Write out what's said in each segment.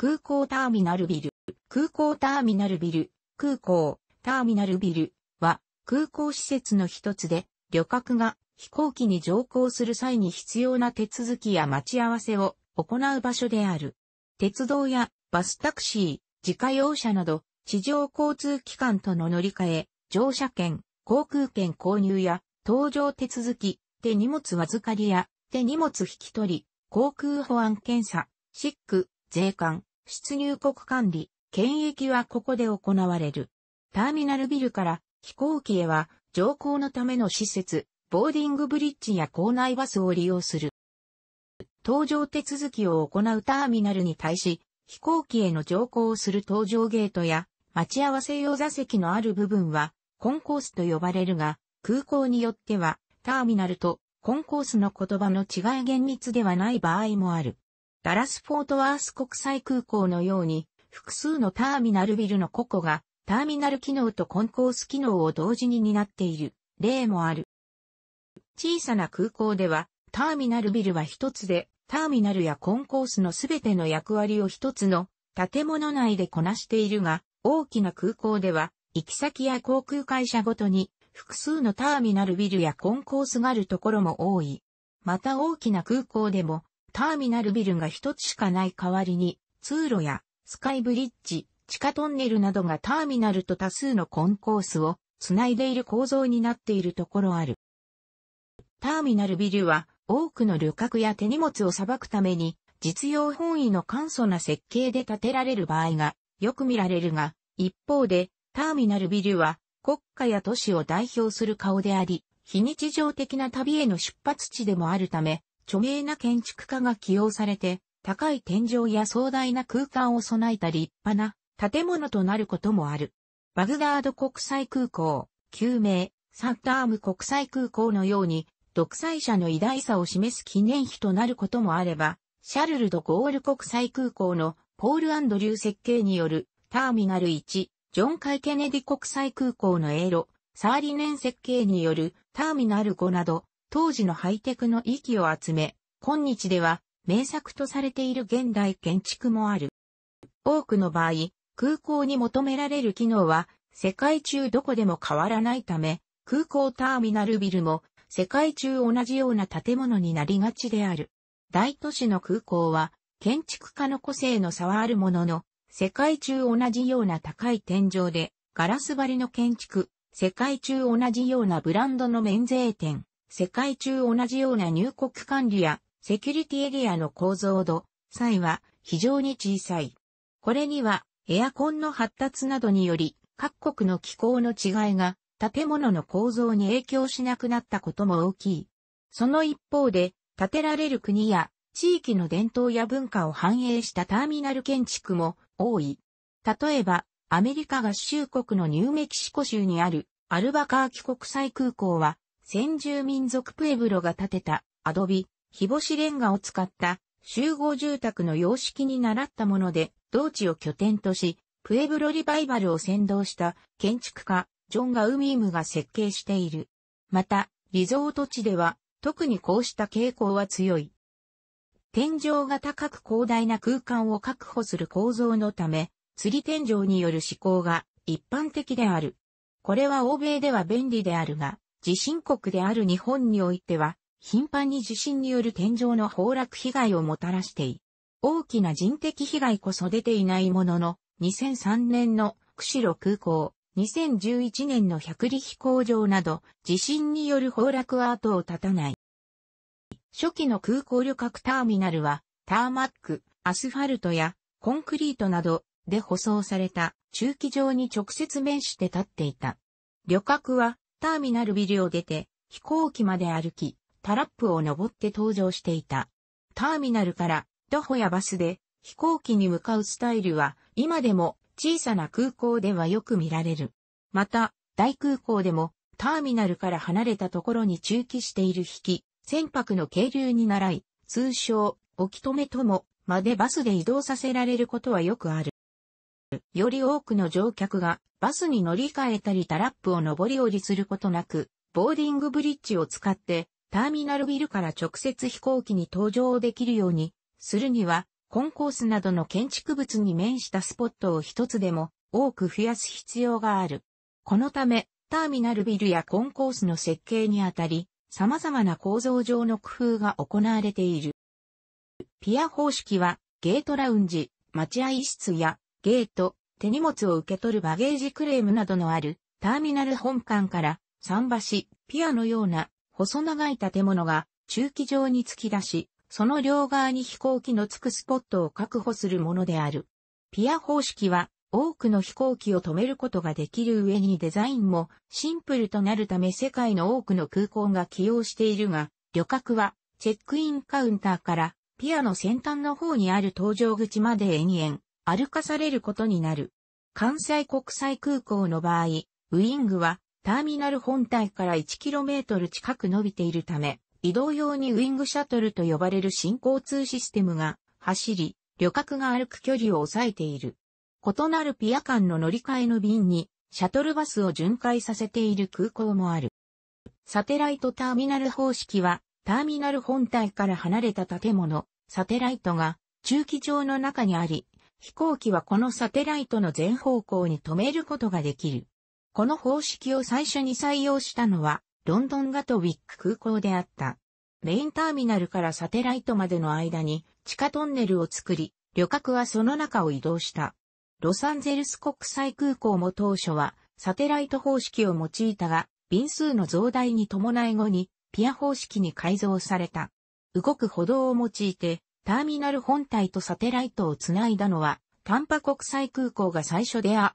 空港ターミナルビル、空港ターミナルビル、空港、ターミナルビルは空港施設の一つで、旅客が飛行機に乗降する際に必要な手続きや待ち合わせを行う場所である。鉄道やバスタクシー、自家用車など、地上交通機関との乗り換え、乗車券、航空券購入や、搭乗手続き、手荷物預かりや、手荷物引き取り、航空保安検査、シック、税関、出入国管理、検疫はここで行われる。ターミナルビルから飛行機へは乗降のための施設、ボーディングブリッジや校内バスを利用する。搭乗手続きを行うターミナルに対し、飛行機への乗降をする搭乗ゲートや待ち合わせ用座席のある部分はコンコースと呼ばれるが、空港によってはターミナルとコンコースの言葉の違い厳密ではない場合もある。ダラス・フォートワース国際空港のように、複数のターミナルビルの個々が、ターミナル機能とコンコース機能を同時に担っている例もある。小さな空港では、ターミナルビルは一つで、ターミナルやコンコースのすべての役割を一つの建物内でこなしているが、大きな空港では、行き先や航空会社ごとに複数のターミナルビルやコンコースがあるところも多い。また大きな空港でもターミナルビルが一つしかない代わりに、通路やスカイブリッジ、地下トンネルなどがターミナルと多数のコンコースをつないでいる構造になっているところある。ターミナルビルは多くの旅客や手荷物を裁くために実用本位の簡素な設計で建てられる場合がよく見られるが、一方でターミナルビルは国家や都市を代表する顔であり、非日常的な旅への出発地でもあるため、著名な建築家が起用されて、高い天井や壮大な空間を備えた立派な建物となることもある。バグダード国際空港、旧名、サッターム国際空港のように、独裁者の偉大さを示す記念碑となることもあれば、シャルル・ド・ゴール国際空港のポール・アンドリュー設計によるターミナル1、ジョン・カイ・ケネディ国際空港のエーロ、サーリネン設計によるターミナル5など、当時のハイテクの域を集め、今日では名作とされている現代建築もある。多くの場合、空港に求められる機能は世界中どこでも変わらないため、空港ターミナルビルも世界中同じような建物になりがちである。大都市の空港は建築家の個性の差はあるものの、世界中同じような高い天井でガラス張りの建築、世界中同じようなブランドの免税店、世界中同じような入国管理やセキュリティエリアの構造度、際は非常に小さい。これにはエアコンの発達などにより各国の気候の違いが建物の構造に影響しなくなったことも大きい。その一方で建てられる国や地域の伝統や文化を反映したターミナル建築も多い。例えば、アメリカ合衆国のニューメキシコ州にあるアルバカーキ国際空港は先住民族プエブロが建てたアドビ、日干しレンガを使った集合住宅の様式に習ったもので、同地を拠点とし、プエブロリバイバルを先導した建築家、ジョン・ガウミームが設計している。また、リゾート地では、特にこうした傾向は強い。天井が高く広大な空間を確保する構造のため、釣り天井による施工が一般的である。これは欧米では便利であるが、地震国である日本においては、頻繁に地震による天井の崩落被害をもたらしてい、大きな人的被害こそ出ていないものの、2003年の釧路空港、2011年の百里飛行場など、地震による崩落は後を絶たない。初期の空港旅客ターミナルは、ターマック、アスファルトやコンクリートなどで舗装された駐機場に直接面して立っていた。旅客はターミナルビルを出て、飛行機まで歩き、タラップを登って登場していた。ターミナルから、徒歩やバスで、飛行機に向かうスタイルは、今でも、小さな空港ではよく見られる。また、大空港でも、ターミナルから離れたところに駐機している引き、船舶の渓流に習い、通称、置き止めとも、までバスで移動させられることはよくある。より多くの乗客がバスに乗り換えたりタラップを上り下りすることなく、ボーディングブリッジを使ってターミナルビルから直接飛行機に搭乗できるようにするには、コンコースなどの建築物に面したスポットを一つでも多く増やす必要がある。このため、ターミナルビルやコンコースの設計にあたり、様々な構造上の工夫が行われている。ピア方式は、ゲートラウンジ、待合室やゲート、手荷物を受け取るバゲージクレームなどのあるターミナル本館から桟橋、ピアのような細長い建物が駐機場に突き出し、その両側に飛行機のつくスポットを確保するものである。ピア方式は多くの飛行機を止めることができる上にデザインもシンプルとなるため世界の多くの空港が起用しているが、旅客はチェックインカウンターからピアの先端の方にある搭乗口まで延々歩かされることになる。関西国際空港の場合、ウイングはターミナル本体から 1km 近く伸びているため、移動用にウイングシャトルと呼ばれる新交通システムが走り、旅客が歩く距離を抑えている。異なるピア間の乗り換えの便に、シャトルバスを巡回させている空港もある。サテライトターミナル方式は、ターミナル本体から離れた建物、サテライトが、駐機場の中にあり、飛行機はこのサテライトの全方向に止めることができる。この方式を最初に採用したのは、ロンドンガトウィック空港であった。メインターミナルからサテライトまでの間に地下トンネルを作り、旅客はその中を移動した。ロサンゼルス国際空港も当初はサテライト方式を用いたが、便数の増大に伴い後にピア方式に改造された。動く歩道を用いてターミナル本体とサテライトをつないだのは、タンパ国際空港が最初であ、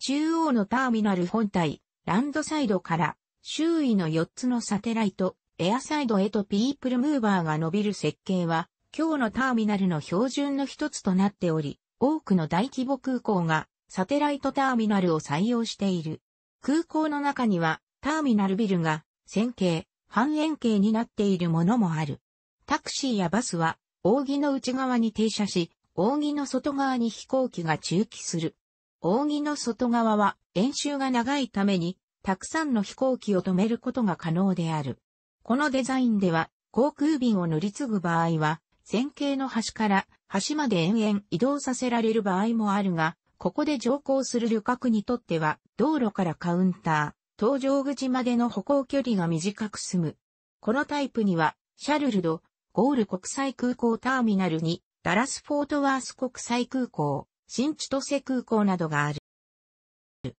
中央のターミナル本体、ランドサイドから周囲の4つのサテライト、エアサイドへとピープルムーバーが伸びる設計は、今日のターミナルの標準の一つとなっており、多くの大規模空港がサテライトターミナルを採用している。空港の中にはターミナルビルが線形、半円形になっているものもある。タクシーやバスは扇の内側に停車し、扇の外側に飛行機が駐機する。扇の外側は円周が長いために、たくさんの飛行機を止めることが可能である。このデザインでは、航空便を乗り継ぐ場合は、線形の端から端まで延々移動させられる場合もあるが、ここで乗降する旅客にとっては、道路からカウンター、搭乗口までの歩行距離が短く済む。このタイプには、シャルルド、ゴール国際空港ターミナルに、ダラスフォートワース国際空港、新千歳空港などがある。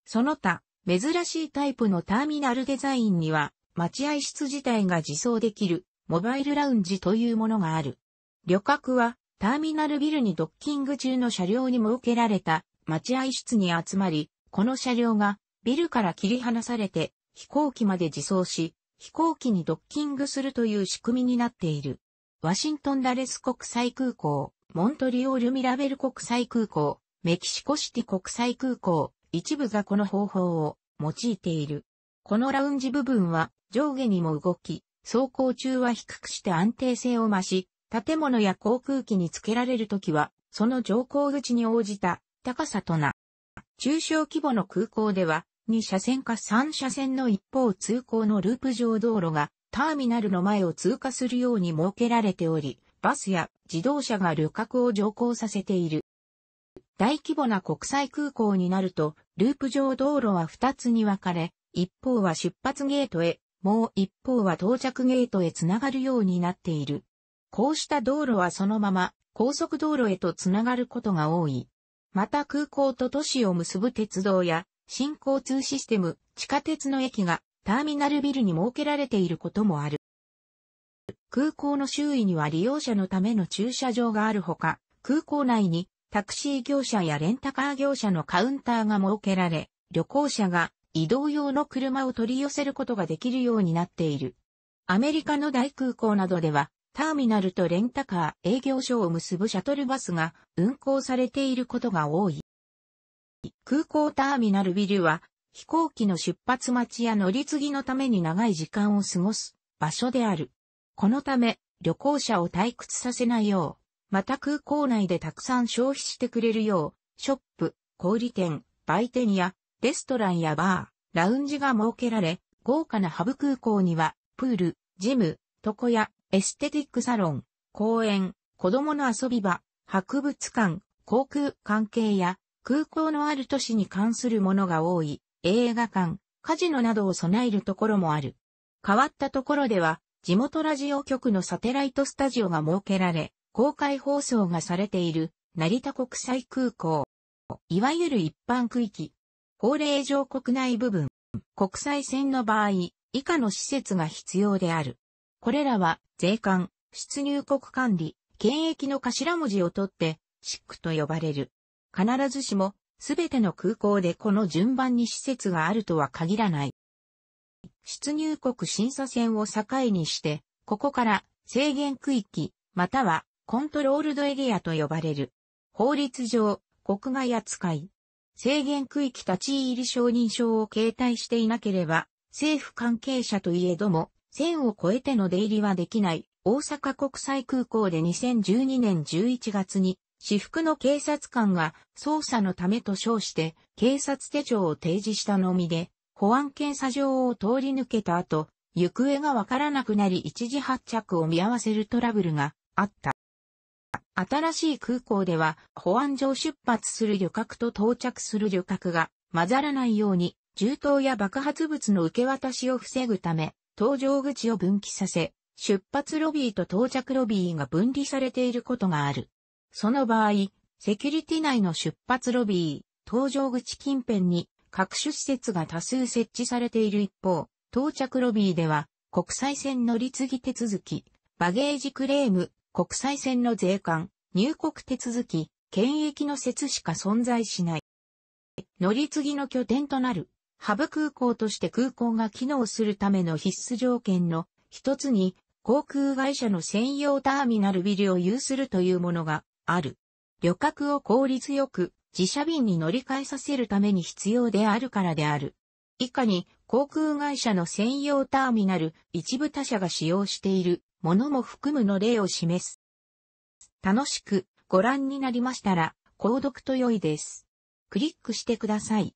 その他、珍しいタイプのターミナルデザインには、待合室自体が自走できる、モバイルラウンジというものがある。旅客は、ターミナルビルにドッキング中の車両に設けられた待合室に集まり、この車両がビルから切り離されて飛行機まで自走し、飛行機にドッキングするという仕組みになっている。ワシントンダレス国際空港、モントリオールミラベル国際空港、メキシコシティ国際空港、一部がこの方法を用いている。このラウンジ部分は上下にも動き、走行中は低くして安定性を増し、建物や航空機につけられるときは、その乗降口に応じた高さとな。中小規模の空港では、2車線か3車線の一方通行のループ上道路がターミナルの前を通過するように設けられており、バスや自動車が旅客を乗降させている。大規模な国際空港になると、ループ上道路は2つに分かれ、一方は出発ゲートへ、もう一方は到着ゲートへつながるようになっている。こうした道路はそのまま高速道路へとつながることが多い。また空港と都市を結ぶ鉄道や新交通システム、地下鉄の駅がターミナルビルに設けられていることもある。空港の周囲には利用者のための駐車場があるほか、空港内にタクシー業者やレンタカー業者のカウンターが設けられ、旅行者が移動用の車を取り寄せることができるようになっている。アメリカの大空港などでは、ターミナルとレンタカー営業所を結ぶシャトルバスが運行されていることが多い。空港ターミナルビルは飛行機の出発待ちや乗り継ぎのために長い時間を過ごす場所である。このため、旅行者を退屈させないよう、また空港内でたくさん消費してくれるよう、ショップ、小売店、売店や、レストランやバー、ラウンジが設けられ、豪華なハブ空港には、プール、ジム、床屋、エステティックサロン、公園、子供の遊び場、博物館、航空関係や、空港のある都市に関するものが多い。映画館、カジノなどを備えるところもある。変わったところでは、地元ラジオ局のサテライトスタジオが設けられ、公開放送がされている、成田国際空港。いわゆる一般区域。法令上国内部分。国際線の場合、以下の施設が必要である。これらは、税関、出入国管理、検疫の頭文字を取って、シックと呼ばれる。必ずしも、すべての空港でこの順番に施設があるとは限らない。出入国審査線を境にして、ここから制限区域、またはコントロールドエリアと呼ばれる。法律上、国外扱い。制限区域立ち入り承認証を携帯していなければ、政府関係者といえども、線を越えての出入りはできない、大阪国際空港で2012年11月に私服の警察官が捜査のためと称して警察手帳を提示したのみで、保安検査場を通り抜けた後、行方がわからなくなり一時発着を見合わせるトラブルがあった。新しい空港では保安上出発する旅客と到着する旅客が混ざらないように銃刀や爆発物の受け渡しを防ぐため、搭乗口を分岐させ、出発ロビーと到着ロビーが分離されていることがある。その場合、セキュリティ内の出発ロビー、搭乗口近辺に各種施設が多数設置されている一方、到着ロビーでは国際線乗り継ぎ手続き、バゲージクレーム、国際線の税関、入国手続き、検疫の説しか存在しない。乗り継ぎの拠点となる、ハブ空港として空港が機能するための必須条件の一つに、航空会社の専用ターミナルビルを有するというものがある。旅客を効率よく自社便に乗り換えさせるために必要であるからである。以下に航空会社の専用ターミナル一部他社が使用しているものも含むの例を示す。楽しくご覧になりましたら、購読と良いです。クリックしてください。